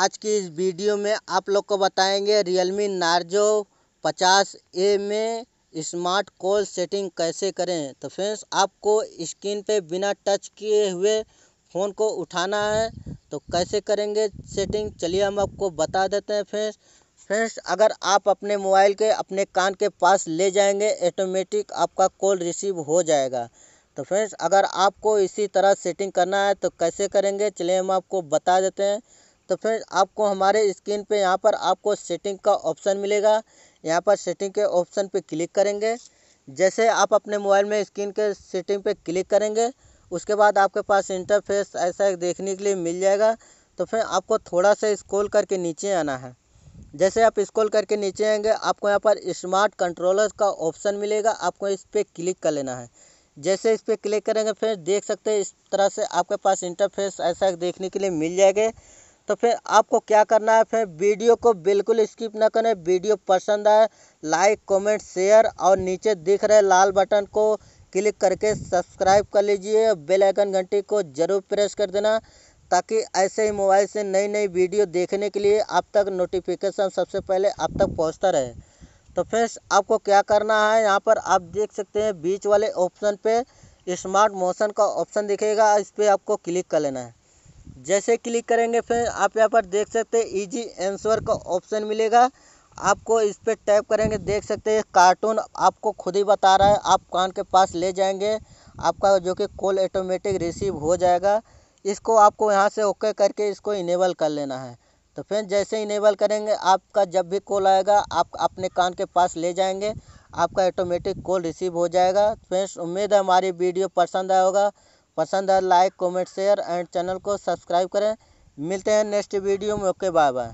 आज की इस वीडियो में आप लोग को बताएंगे रियलमी नार्जो 50 ए में स्मार्ट कॉल सेटिंग कैसे करें तो फ्रेंड्स आपको स्क्रीन पे बिना टच किए हुए फ़ोन को उठाना है तो कैसे करेंगे सेटिंग चलिए हम आपको बता देते हैं फ्रेंड्स फ्रेंड्स अगर आप अपने मोबाइल के अपने कान के पास ले जाएंगे ऑटोमेटिक आपका कॉल रिसीव हो जाएगा तो फ्रेंड्स अगर आपको इसी तरह सेटिंग करना है तो कैसे करेंगे चलिए हम आपको बता देते हैं तो फ्रेंड्स आपको हमारे स्क्रीन पे यहाँ पर आपको सेटिंग का ऑप्शन मिलेगा यहाँ पर सेटिंग के ऑप्शन पे क्लिक करेंगे जैसे आप अपने मोबाइल में स्क्रीन के सेटिंग पे क्लिक करेंगे उसके बाद आपके पास इंटरफेस ऐसा देखने के लिए मिल जाएगा तो फिर आपको थोड़ा सा इस्कॉल करके नीचे आना है जैसे आप इस्कॉल करके नीचे आएंगे आपको यहाँ पर स्मार्ट कंट्रोलर का ऑप्शन मिलेगा आपको इस पर क्लिक कर लेना है जैसे इस पर क्लिक करेंगे फिर देख सकते हैं इस तरह से आपके पास इंटरफेस ऐसा देखने के लिए मिल जाएगा तो फिर आपको क्या करना है फिर वीडियो को बिल्कुल स्किप ना करें वीडियो पसंद आए लाइक कमेंट शेयर और नीचे दिख रहे लाल बटन को क्लिक करके सब्सक्राइब कर लीजिए बेल आइकन घंटी को ज़रूर प्रेस कर देना ताकि ऐसे ही मोबाइल से नई नई वीडियो देखने के लिए आप तक नोटिफिकेशन सबसे पहले आप तक पहुँचता रहे तो फ्रेंड्स आपको क्या करना है यहाँ पर आप देख सकते हैं बीच वाले ऑप्शन पे स्मार्ट मोशन का ऑप्शन दिखेगा इस पर आपको क्लिक कर लेना है जैसे क्लिक करेंगे फिर आप यहाँ पर देख सकते हैं ईजी आंसर का ऑप्शन मिलेगा आपको इस पर टैप करेंगे देख सकते हैं कार्टून आपको खुद ही बता रहा है आप कान के पास ले जाएंगे आपका जो कि कॉल ऑटोमेटिक रिसीव हो जाएगा इसको आपको यहाँ से ओके करके इसको इनेबल कर लेना है तो फिर जैसे इनेबल करेंगे आपका जब भी कॉल आएगा आप अपने कान के पास ले जाएंगे आपका ऑटोमेटिक कॉल रिसीव हो जाएगा फ्रेंड्स उम्मीद है हमारी वीडियो पसंद आया होगा पसंद है like comment share and channel को सब्सक्राइब करें मिलते हैं नेक्स्ट वीडियो में ओके बाय बाय